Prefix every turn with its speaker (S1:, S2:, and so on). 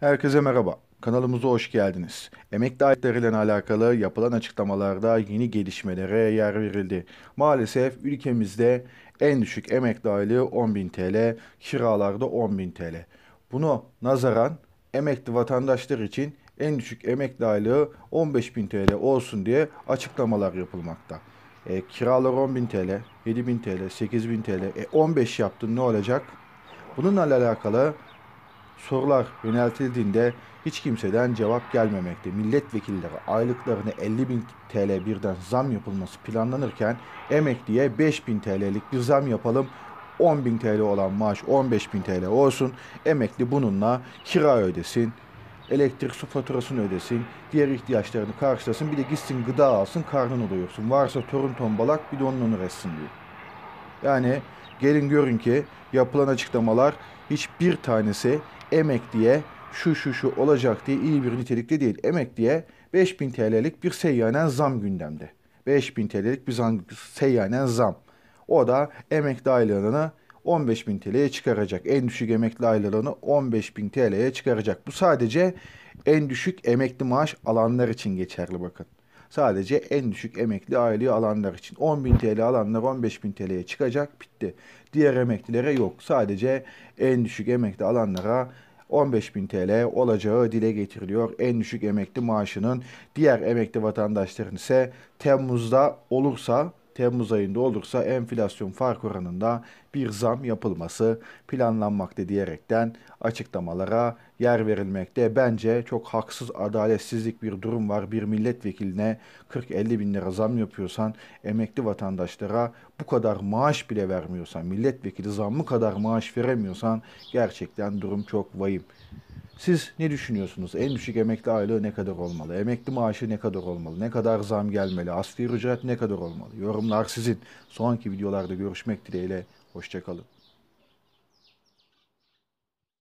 S1: Herkese merhaba. Kanalımıza hoş geldiniz. Emekli ayetleriyle alakalı yapılan açıklamalarda yeni gelişmelere yer verildi. Maalesef ülkemizde en düşük emekli aylığı 10.000 TL, kiralarda 10.000 TL. Bunu nazaran emekli vatandaşlar için en düşük emekli aylığı 15.000 TL olsun diye açıklamalar yapılmakta. E, kiralar 10.000 TL, 7.000 TL, 8.000 TL, e, 15 yaptın ne olacak? Bununla alakalı sorular yöneltildiğinde hiç kimseden cevap gelmemekte. Milletvekilleri aylıklarını 50 bin TL birden zam yapılması planlanırken emekliye 5 bin TL'lik bir zam yapalım 10 bin TL olan maaş 15 bin TL olsun. Emekli bununla kira ödesin, elektrik su faturasını ödesin, diğer ihtiyaçlarını karşılasın. Bir de gitsin gıda alsın, karnını doyursun. Varsa torun tombalak bir de onun onu ressin yani gelin görün ki yapılan açıklamalar hiçbir tanesi emek diye şu şu şu olacak diye iyi bir nitelikte değil. Emek diye 5000 TL'lik bir seyyanen zam gündemde. 5000 TL'lik bir zam, seyyanen zam. O da emekli aylığını 15.000 TL'ye çıkaracak. En düşük emekli aylığını 15.000 TL'ye çıkaracak. Bu sadece en düşük emekli maaş alanlar için geçerli bakın. Sadece en düşük emekli aylığı alanlar için. 10.000 TL alanlar 15.000 TL'ye çıkacak bitti. Diğer emeklilere yok. Sadece en düşük emekli alanlara 15.000 TL olacağı dile getiriliyor. En düşük emekli maaşının diğer emekli vatandaşların ise Temmuz'da olursa Temmuz ayında olursa enflasyon fark oranında bir zam yapılması planlanmakta diyerekten açıklamalara yer verilmekte. Bence çok haksız, adaletsizlik bir durum var. Bir milletvekiline 40-50 bin lira zam yapıyorsan, emekli vatandaşlara bu kadar maaş bile vermiyorsan, milletvekili zammı kadar maaş veremiyorsan gerçekten durum çok vahim. Siz ne düşünüyorsunuz? En düşük emekli aylığı ne kadar olmalı? Emekli maaşı ne kadar olmalı? Ne kadar zam gelmeli? Asli ücret ne kadar olmalı? Yorumlar sizin. Sonraki videolarda görüşmek dileğiyle. Hoşçakalın.